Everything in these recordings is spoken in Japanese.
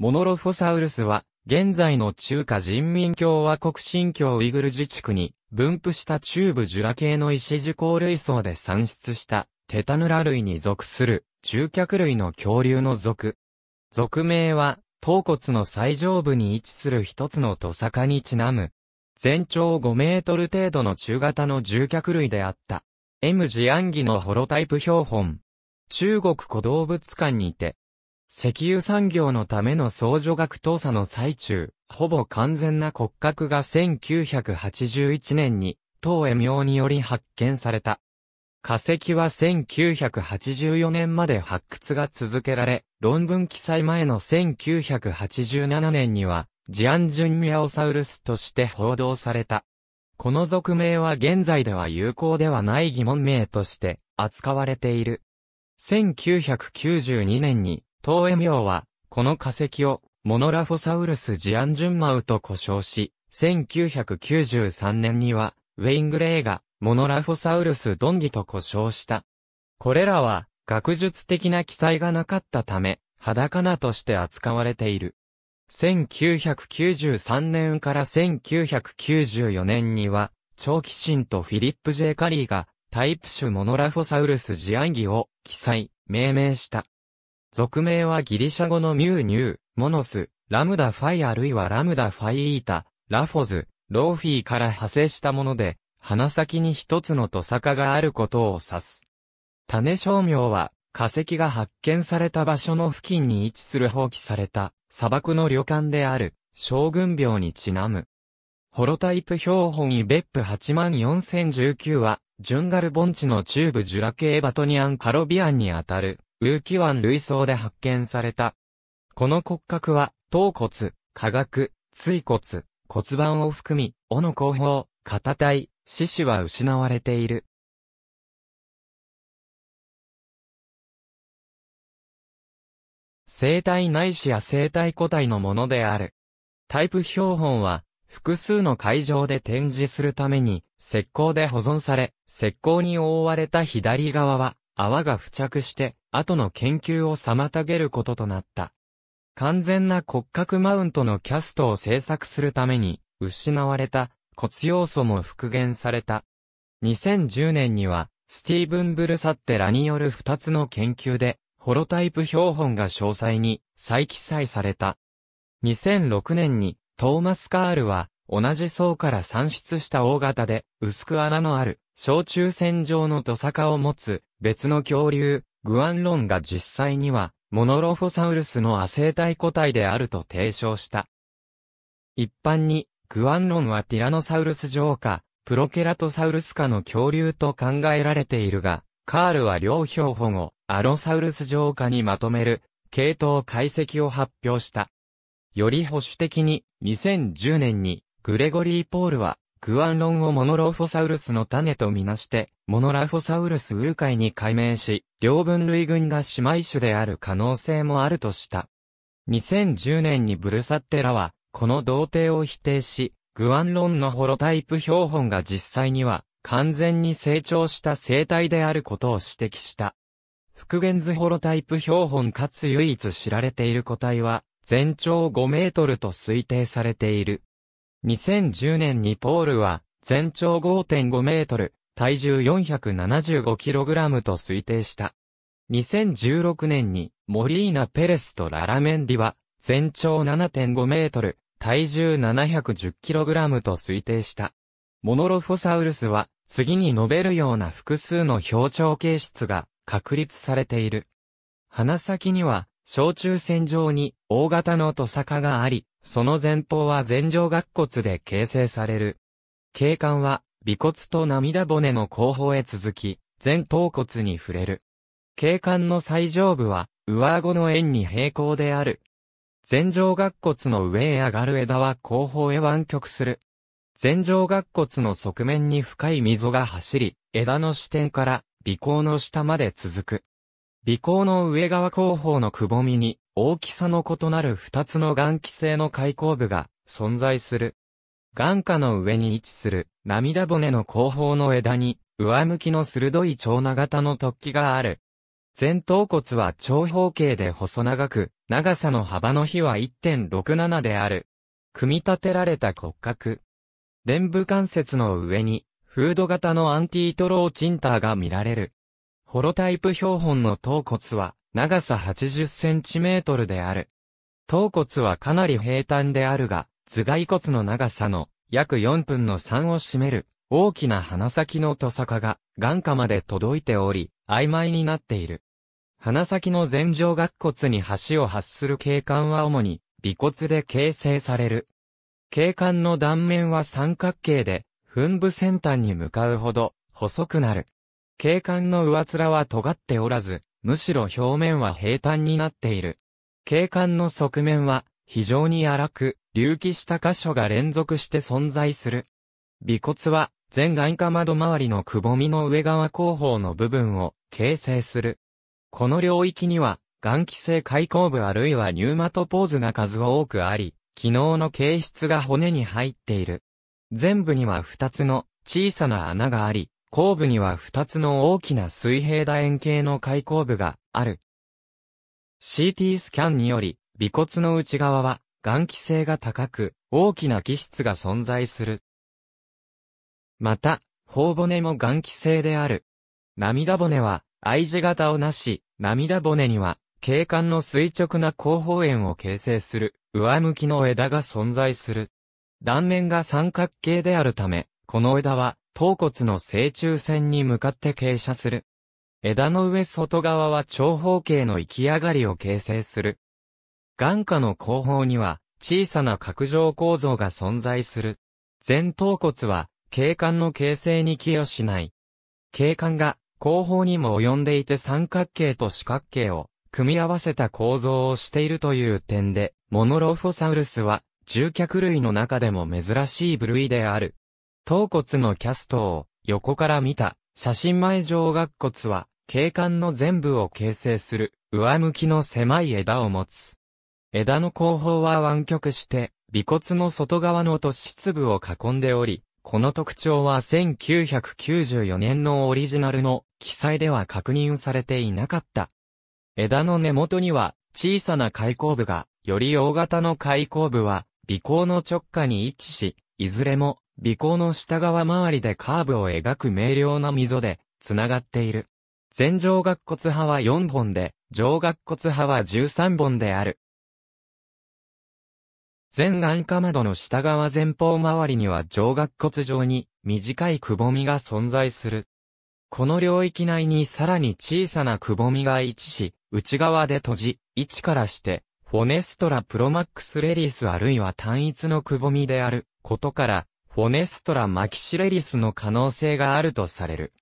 モノロフォサウルスは、現在の中華人民共和国新疆ウイグル自治区に分布した中部ジュラ系の石地甲類層で産出したテタヌラ類に属する中脚類の恐竜の属。属名は頭骨の最上部に位置する一つの土坂にちなむ。全長5メートル程度の中型の獣脚類であった。M ジアンギのホロタイプ標本。中国古動物館にて、石油産業のための総除学倒査の最中、ほぼ完全な骨格が1981年に、東恵明により発見された。化石は1984年まで発掘が続けられ、論文記載前の1987年には、ジアンジュンミアオサウルスとして報道された。この俗名は現在では有効ではない疑問名として扱われている。1992年に東ー明は、この化石を、モノラフォサウルス・ジアンジュンマウと呼称し、1993年には、ウェイングレイが、モノラフォサウルス・ドンギと呼称した。これらは、学術的な記載がなかったため、裸名として扱われている。1993年から1994年には、長期神とフィリップ・ジェイカリーが、タイプ種モノラフォサウルス・ジアンギを、記載、命名した。俗名はギリシャ語のミューニュー、モノス、ラムダファイあるいはラムダファイイータ、ラフォズ、ローフィーから派生したもので、鼻先に一つのトサカがあることを指す。種商名は、化石が発見された場所の付近に位置する放棄された砂漠の旅館である将軍廟にちなむ。ホロタイプ標本イベップ84019は、ジュンガル盆地の中部ジュラ系バトニアンカロビアンにあたるウーキ湾類層で発見された。この骨格は、頭骨、下顎、椎骨、骨盤を含み、尾の後方、肩体、四肢は失われている。生体内視や生体個体のものである。タイプ標本は、複数の会場で展示するために、石膏で保存され、石膏に覆われた左側は、泡が付着して、後の研究を妨げることとなった。完全な骨格マウントのキャストを製作するために、失われた骨要素も復元された。2010年には、スティーブン・ブルサッテラによる2つの研究で、ホロタイプ標本が詳細に再記載された。2006年に、トーマス・カールは、同じ層から産出した大型で、薄く穴のある、小中線上の土化を持つ別の恐竜、グアンロンが実際にはモノロフォサウルスの亜生体個体であると提唱した。一般に、グアンロンはティラノサウルス上か、プロケラトサウルス科の恐竜と考えられているが、カールは両標本をアロサウルス上下にまとめる、系統解析を発表した。より保守的に、2010年に、グレゴリー・ポールは、グアンロンをモノローフォサウルスの種とみなして、モノラフォサウルスウーカイに改名し、両分類群が姉妹種である可能性もあるとした。2010年にブルサッテラは、この童貞を否定し、グアンロンのホロタイプ標本が実際には、完全に成長した生態であることを指摘した。復元図ホロタイプ標本かつ唯一知られている個体は、全長5メートルと推定されている。2010年にポールは、全長5.5メートル、体重4 7 5ラムと推定した。2016年に、モリーナ・ペレスとララメンディは、全長7.5メートル、体重7 1 0ラムと推定した。モノロフォサウルスは、次に述べるような複数の表徴形質が確立されている。鼻先には、小中線上に大型のトサカがあり、その前方は前上顎骨で形成される。景観は、尾骨と涙骨の後方へ続き、前頭骨に触れる。景観の最上部は、上顎の円に平行である。前上顎骨の上へ上がる枝は後方へ湾曲する。前上顎骨の側面に深い溝が走り、枝の支点から、尾行の下まで続く。尾行の上側後方のくぼみに、大きさの異なる二つの眼気性の開口部が存在する。眼下の上に位置する涙骨の後方の枝に上向きの鋭い長長型の突起がある。前頭骨は長方形で細長く、長さの幅の比は1.67である。組み立てられた骨格。伝部関節の上に、フード型のアンティートローチンターが見られる。ホロタイプ標本の頭骨は、長さ80センチメートルである。頭骨はかなり平坦であるが、頭蓋骨の長さの約4分の3を占める大きな鼻先のとさかが眼下まで届いており、曖昧になっている。鼻先の前上顎骨に端を発する景観は主に尾骨で形成される。景観の断面は三角形で、噴部先端に向かうほど細くなる。景観の上面は尖っておらず、むしろ表面は平坦になっている。景観の側面は非常に荒く、隆起した箇所が連続して存在する。尾骨は全眼下窓周りのくぼみの上側後方の部分を形成する。この領域には、眼気性開口部あるいはニューマトポーズが数多くあり、機能の形質が骨に入っている。全部には二つの小さな穴があり、後部には2つの大きな水平楕円形の開口部がある。CT スキャンにより、尾骨の内側は、眼気性が高く、大きな気質が存在する。また、頬骨も眼気性である。涙骨は、I 字型をなし、涙骨には、景観の垂直な後方円を形成する、上向きの枝が存在する。断面が三角形であるため、この枝は、頭骨の正中線に向かって傾斜する。枝の上外側は長方形の行き上がりを形成する。眼下の後方には小さな角状構造が存在する。前頭骨は景観の形成に寄与しない。景観が後方にも及んでいて三角形と四角形を組み合わせた構造をしているという点で、モノロフォサウルスは獣脚類の中でも珍しい部類である。頭骨のキャストを横から見た写真前上顎骨は景観の全部を形成する上向きの狭い枝を持つ。枝の後方は湾曲して尾骨の外側の突出部を囲んでおり、この特徴は1994年のオリジナルの記載では確認されていなかった。枝の根元には小さな開口部が、より大型の開口部は、尾行の直下に位置し、いずれも尾行の下側周りでカーブを描く明瞭な溝で、繋がっている。前上顎骨派は4本で、上顎骨派は13本である。前眼科窓の下側前方周りには上顎骨上に短いくぼみが存在する。この領域内にさらに小さなくぼみが位置し、内側で閉じ、位置からして、フォネストラプロマックスレリスあるいは単一のくぼみであることから、フォネストラ・マキシレリスの可能性があるとされる。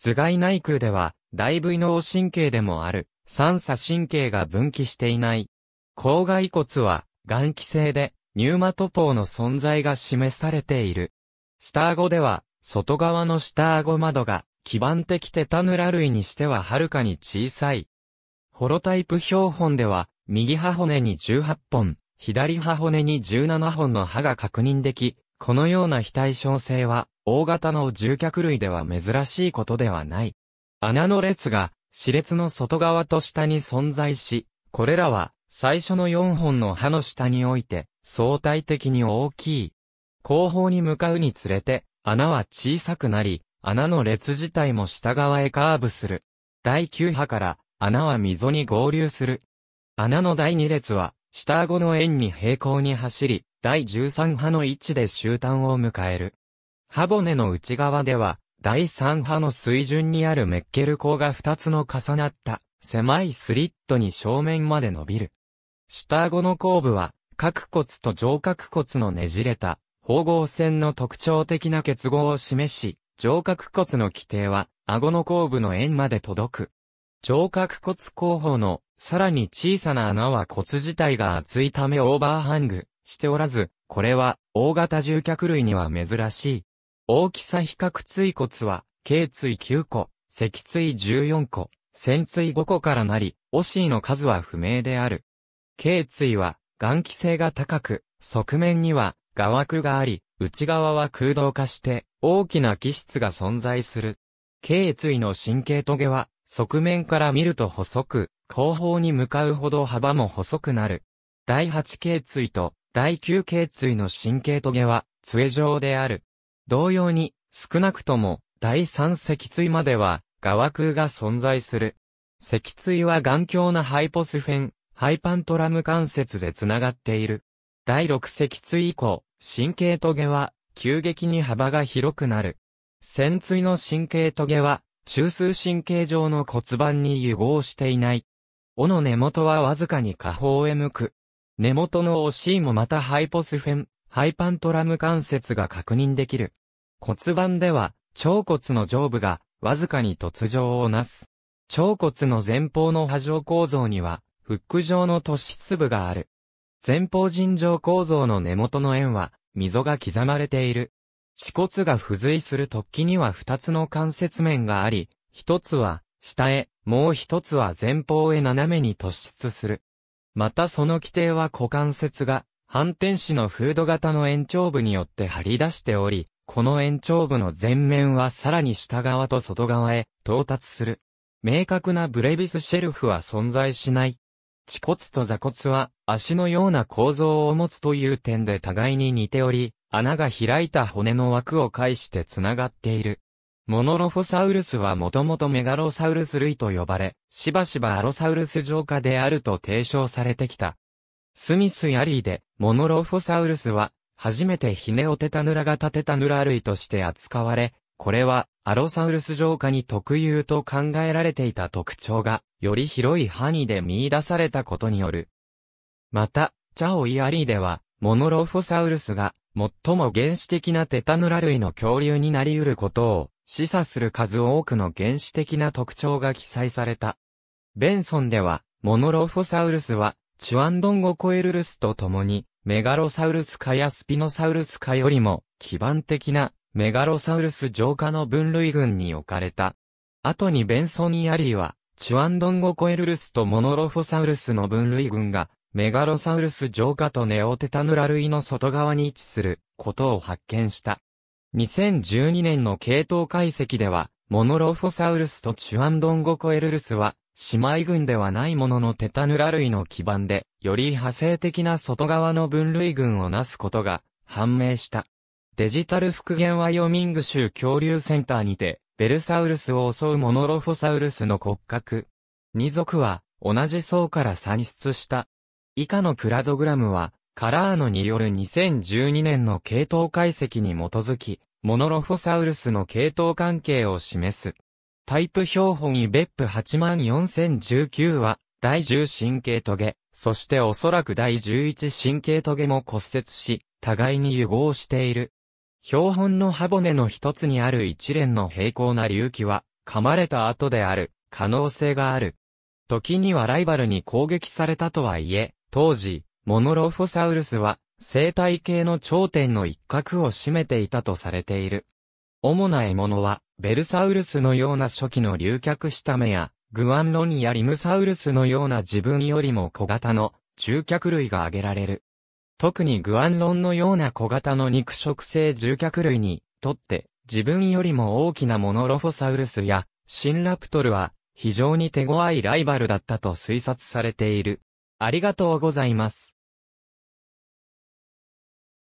頭蓋内腔では、大部位脳神経でもある、三叉神経が分岐していない。口外骨は、眼気性で、ニューマトポーの存在が示されている。下顎では、外側の下顎窓が、基盤的テタヌラ類にしてははるかに小さい。ホロタイプ標本では、右歯骨に18本、左歯骨に17本の歯が確認でき、このような非対称性は、大型の獣脚類では珍しいことではない。穴の列が、歯列の外側と下に存在し、これらは、最初の4本の歯の下において、相対的に大きい。後方に向かうにつれて、穴は小さくなり、穴の列自体も下側へカーブする。第9波から穴は溝に合流する。穴の第2列は下顎の円に平行に走り、第13波の位置で終端を迎える。歯骨の内側では、第3波の水準にあるメッケル鋼が2つの重なった狭いスリットに正面まで伸びる。下顎の後部は、角骨と上角骨のねじれた、方合線の特徴的な結合を示し、上角骨の規定は、顎の後部の円まで届く。上角骨後方の、さらに小さな穴は骨自体が厚いためオーバーハング、しておらず、これは大型獣脚類には珍しい。大きさ比較椎骨は、頸椎9個、脊椎14個、潜椎5個からなり、オシーの数は不明である。頸椎は、眼気性が高く、側面には、画枠があり、内側は空洞化して、大きな気質が存在する。頸椎の神経棘は、側面から見ると細く、後方に向かうほど幅も細くなる。第8頸椎と第9頸椎の神経棘は、杖状である。同様に、少なくとも、第3脊椎までは、側空が存在する。脊椎は頑強なハイポスフェン、ハイパントラム関節でつながっている。第6脊椎以降、神経棘は、急激に幅が広くなる。潜椎の神経棘は、中枢神経上の骨盤に融合していない。尾の根元はわずかに下方へ向く。根元のお c もまたハイポスフェン、ハイパントラム関節が確認できる。骨盤では、腸骨の上部が、わずかに突上をなす。腸骨の前方の波状構造には、フック状の突出部がある。前方尋常構造の根元の円は、溝が刻まれている。恥骨が付随する突起には二つの関節面があり、一つは、下へ、もう一つは前方へ斜めに突出する。またその規定は股関節が、反転子のフード型の延長部によって張り出しており、この延長部の前面はさらに下側と外側へ到達する。明確なブレビスシェルフは存在しない。恥骨と座骨は足のような構造を持つという点で互いに似ており、穴が開いた骨の枠を介して繋がっている。モノロフォサウルスはもともとメガロサウルス類と呼ばれ、しばしばアロサウルス浄化であると提唱されてきた。スミス・ヤリーで、モノロフォサウルスは、初めてヒネオテタヌラがテタヌラ類として扱われ、これは、アロサウルス浄化に特有と考えられていた特徴が、より広い範囲で見出されたことによる。また、チャオ・イ・アリーでは、モノロフォサウルスが、最も原始的なテタヌラ類の恐竜になり得ることを、示唆する数多くの原始的な特徴が記載された。ベンソンでは、モノロフォサウルスは、チュアンドンゴコエルルスと共に、メガロサウルス科やスピノサウルス科よりも、基盤的な、メガロサウルス浄化の分類群に置かれた。後にベンソン・アリーは、チュアンドンゴコエルルスとモノロフォサウルスの分類群が、メガロサウルス浄化とネオテタヌラ類の外側に位置することを発見した。2012年の系統解析では、モノロフォサウルスとチュアンドンゴコエルルスは、姉妹群ではないもののテタヌラ類の基盤で、より派生的な外側の分類群をなすことが判明した。デジタル復元ワイオミング州恐竜センターにて、ベルサウルスを襲うモノロフォサウルスの骨格。二族は、同じ層から産出した。以下のクラドグラムは、カラーノによる2012年の系統解析に基づき、モノロフォサウルスの系統関係を示す。タイプ標本イベップ84019は、第10神経トゲ、そしておそらく第11神経トゲも骨折し、互いに融合している。標本の歯骨の一つにある一連の平行な隆起は、噛まれた後である、可能性がある。時にはライバルに攻撃されたとはいえ、当時、モノロフォサウルスは生態系の頂点の一角を占めていたとされている。主な獲物は、ベルサウルスのような初期の竜脚した目や、グアンロニやリムサウルスのような自分よりも小型の獣脚類が挙げられる。特にグアンロンのような小型の肉食性獣脚類にとって自分よりも大きなモノロフォサウルスやシンラプトルは非常に手強いライバルだったと推察されている。ありがとうございます。